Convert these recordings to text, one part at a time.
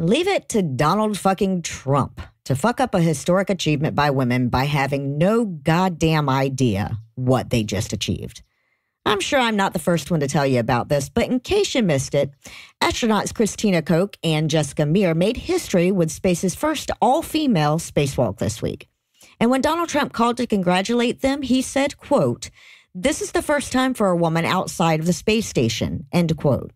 Leave it to Donald fucking Trump to fuck up a historic achievement by women by having no goddamn idea what they just achieved. I'm sure I'm not the first one to tell you about this, but in case you missed it, astronauts Christina Koch and Jessica Meir made history with space's first all female spacewalk this week. And when Donald Trump called to congratulate them, he said, quote, this is the first time for a woman outside of the space station, end quote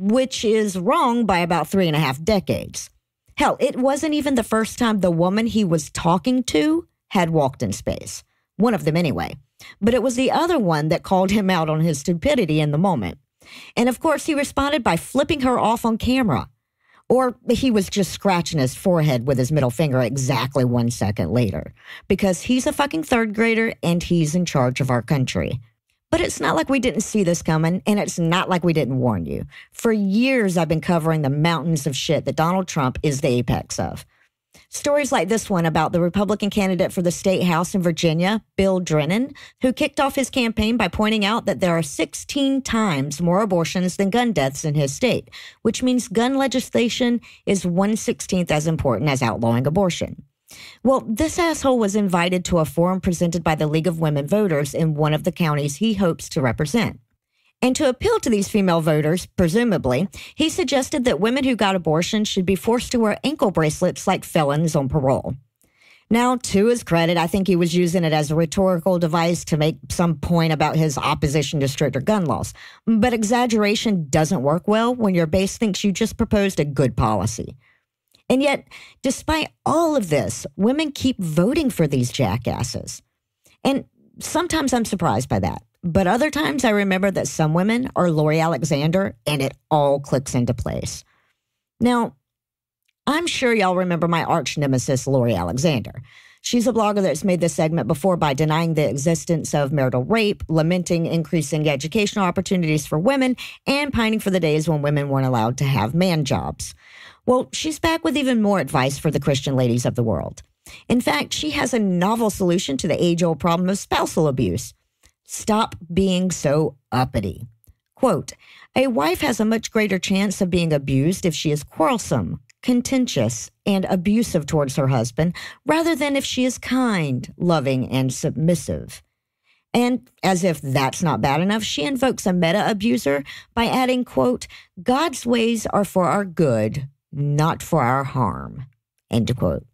which is wrong by about three and a half decades. Hell, it wasn't even the first time the woman he was talking to had walked in space, one of them anyway. But it was the other one that called him out on his stupidity in the moment. And of course, he responded by flipping her off on camera. Or he was just scratching his forehead with his middle finger exactly one second later because he's a fucking third grader and he's in charge of our country. But it's not like we didn't see this coming, and it's not like we didn't warn you. For years, I've been covering the mountains of shit that Donald Trump is the apex of. Stories like this one about the Republican candidate for the state house in Virginia, Bill Drennan, who kicked off his campaign by pointing out that there are 16 times more abortions than gun deaths in his state, which means gun legislation is 116th as important as outlawing abortion. Well, this asshole was invited to a forum presented by the League of Women Voters in one of the counties he hopes to represent. And to appeal to these female voters, presumably, he suggested that women who got abortions should be forced to wear ankle bracelets like felons on parole. Now, to his credit, I think he was using it as a rhetorical device to make some point about his opposition to stricter gun laws. But exaggeration doesn't work well when your base thinks you just proposed a good policy. And yet, despite all of this, women keep voting for these jackasses. And sometimes I'm surprised by that. But other times I remember that some women are Lori Alexander and it all clicks into place. Now, I'm sure y'all remember my arch nemesis, Lori Alexander. She's a blogger that's made this segment before by denying the existence of marital rape, lamenting increasing educational opportunities for women, and pining for the days when women weren't allowed to have man jobs. Well, she's back with even more advice for the Christian ladies of the world. In fact, she has a novel solution to the age old problem of spousal abuse. Stop being so uppity. Quote, a wife has a much greater chance of being abused if she is quarrelsome, contentious, and abusive towards her husband, rather than if she is kind, loving, and submissive. And as if that's not bad enough, she invokes a meta abuser by adding, quote, God's ways are for our good, not for our harm, end quote.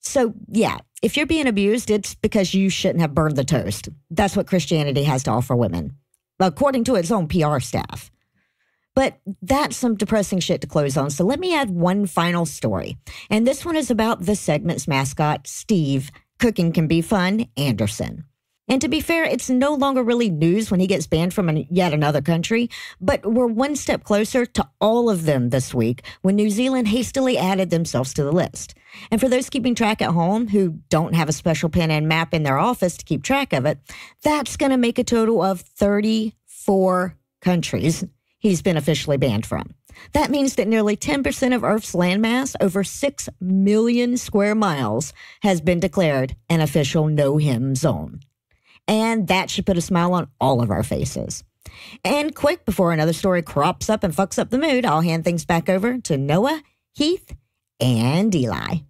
So, yeah, if you're being abused, it's because you shouldn't have burned the toast. That's what Christianity has to offer women, according to its own PR staff. But that's some depressing shit to close on. So let me add one final story. And this one is about the segment's mascot, Steve. Cooking can be fun, Anderson. And to be fair, it's no longer really news when he gets banned from an, yet another country, but we're one step closer to all of them this week when New Zealand hastily added themselves to the list. And for those keeping track at home who don't have a special pen and map in their office to keep track of it, that's going to make a total of 34 countries he's been officially banned from. That means that nearly 10% of Earth's landmass, over 6 million square miles, has been declared an official no him zone. And that should put a smile on all of our faces. And quick before another story crops up and fucks up the mood, I'll hand things back over to Noah, Heath, and Eli.